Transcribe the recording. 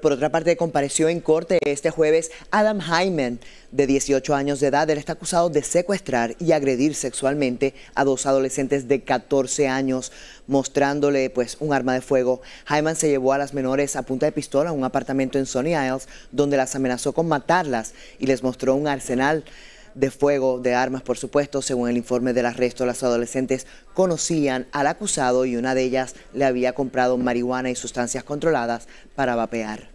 Por otra parte, compareció en corte este jueves Adam Hyman, de 18 años de edad. Él está acusado de secuestrar y agredir sexualmente a dos adolescentes de 14 años, mostrándole pues, un arma de fuego. Hyman se llevó a las menores a punta de pistola a un apartamento en Sony Isles, donde las amenazó con matarlas y les mostró un arsenal de fuego, de armas, por supuesto. Según el informe del arresto, las adolescentes conocían al acusado y una de ellas le había comprado marihuana y sustancias controladas para vapear.